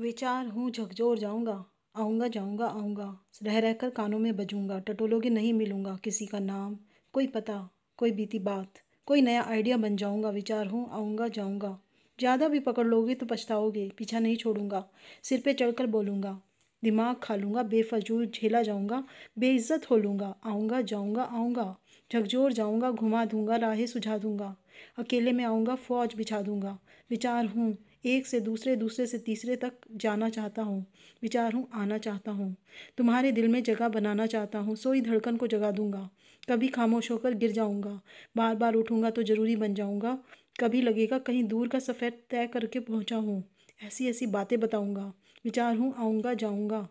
विचार हूँ झकझोर जाऊँगा आऊँगा जाऊँगा आऊँगा रह रहकर कानों में बजूँगा टटोलोगे नहीं मिलूँगा किसी का नाम कोई पता कोई बीती बात कोई नया आइडिया बन जाऊँगा विचार हूँ आऊँगा जाऊँगा ज़्यादा भी पकड़ लोगे तो पछताओगे पीछा नहीं छोड़ूंगा सिर पे चढ़कर बोलूँगा दिमाग खा लूँगा बेफजूल झेला जाऊँगा बेइज्जत हो लूँगा आऊँगा जाऊँगा आऊँगा झकझोर जाऊँगा घुमा दूँगा राहें सुझा दूँगा अकेले में आऊँगा फौज बिछा दूँगा विचार हूँ एक से दूसरे दूसरे से तीसरे तक जाना चाहता हूँ विचार हूँ आना चाहता हूँ तुम्हारे दिल में जगह बनाना चाहता हूँ सोई धड़कन को जगा दूंगा कभी खामोश होकर गिर जाऊँगा बार बार उठूँगा तो ज़रूरी बन जाऊँगा कभी लगेगा कहीं दूर का सफ़र तय करके पहुँचा हूँ ऐसी ऐसी बातें बताऊँगा विचार हूँ आऊँगा जाऊँगा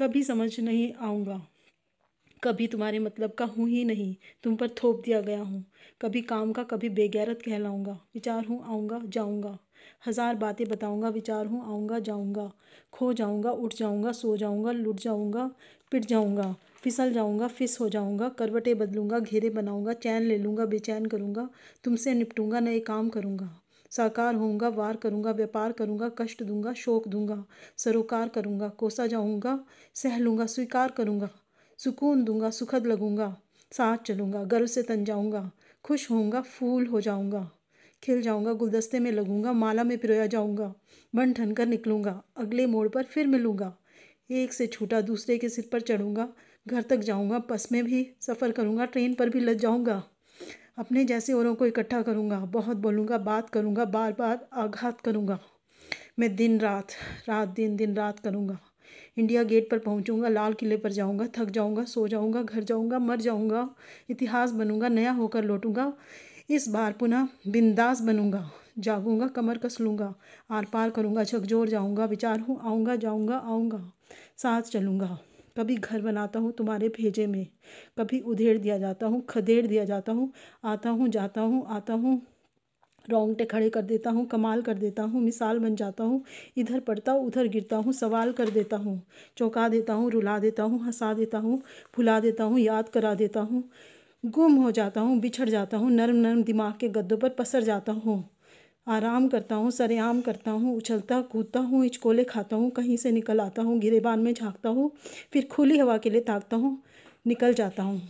कभी समझ नहीं आऊँगा कभी तुम्हारे मतलब का हूँ ही नहीं तुम पर थोप दिया गया हूँ कभी काम का कभी बेगैरत कहलाऊँगा विचार हूँ आऊँगा जाऊँगा हज़ार बातें बताऊंगा विचार हूँ आऊँगा जाऊँगा खो जाऊँगा उठ जाऊँगा सो जाऊँगा लुट जाऊँगा पिट जाऊँगा फिसल जाऊँगा फिस हो जाऊँगा करवटें बदलूँगा घेरे बनाऊँगा चैन ले लूँगा बेचैन करूँगा तुमसे निपटूँगा नए काम करूँगा साकार होऊंगा वार करूंगा व्यापार करूंगा कष्ट दूंगा शोक दूंगा सरोकार करूंगा कोसा जाऊंगा सह लूंगा स्वीकार करूँगा सुकून दूंगा सुखद लगूंगा साथ चलूंगा गर्व से तन जाऊंगा खुश होऊंगा फूल हो जाऊंगा खिल जाऊंगा गुलदस्ते में लगूंगा माला में पिरोया जाऊंगा बन ठन कर निकलूंगा अगले मोड़ पर फिर मिलूंगा एक से छूटा दूसरे के सिर पर चढ़ूंगा घर तक जाऊंगा बस में भी सफ़र करूंगा ट्रेन पर भी लग जाऊंगा अपने जैसे औरों को इकट्ठा करूंगा बहुत बोलूंगा बात करूंगा बार बार आघात करूंगा मैं दिन रात रात दिन दिन रात करूंगा इंडिया गेट पर पहुंचूंगा लाल किले पर जाऊंगा थक जाऊंगा सो जाऊंगा घर जाऊंगा मर जाऊंगा इतिहास बनूंगा नया होकर लौटूंगा इस बार पुनः बिंदास बनूंगा जागूंगा कमर कस लूँगा आर पार करूँगा झकझोर जाऊँगा विचार हूँ आऊँगा जाऊँगा आऊँगा साथ चलूँगा कभी घर बनाता हूँ तुम्हारे भेजे में कभी उधेड़ दिया जाता हूँ खदेड़ दिया जाता हूँ आता हूँ जाता हूँ आता हूँ रोंगटे खड़े कर देता हूँ कमाल कर देता हूँ मिसाल बन जाता हूँ इधर पड़ता उधर गिरता हूँ सवाल कर देता हूँ चौंका देता हूँ रुला देता हूँ हंसा देता हूँ फुला देता हूँ याद करा देता हूँ गुम हो जाता हूँ बिछड़ जाता हूँ नरम नरम दिमाग के गद्दों पर पसर जाता हूँ आराम करता हूँ सरेआम करता हूँ उछलता कूदता हूँ इचकोले खाता हूँ कहीं से निकल आता हूँ गिरेबान में झाँकता हूँ फिर खुली हवा के लिए ताकता हूँ निकल जाता हूँ